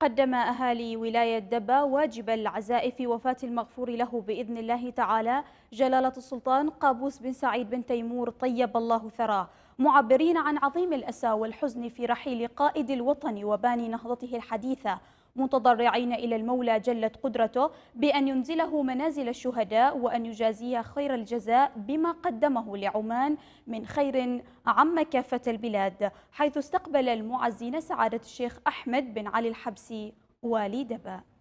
قدم أهالي ولاية دبا واجب العزاء في وفاة المغفور له بإذن الله تعالى جلالة السلطان قابوس بن سعيد بن تيمور طيب الله ثراه معبرين عن عظيم الأسى والحزن في رحيل قائد الوطن وباني نهضته الحديثة متضرعين إلى المولى جلت قدرته بأن ينزله منازل الشهداء وأن يجازيه خير الجزاء بما قدمه لعمان من خير عم كافة البلاد حيث استقبل المعزين سعادة الشيخ أحمد بن علي الحبسي والي دبا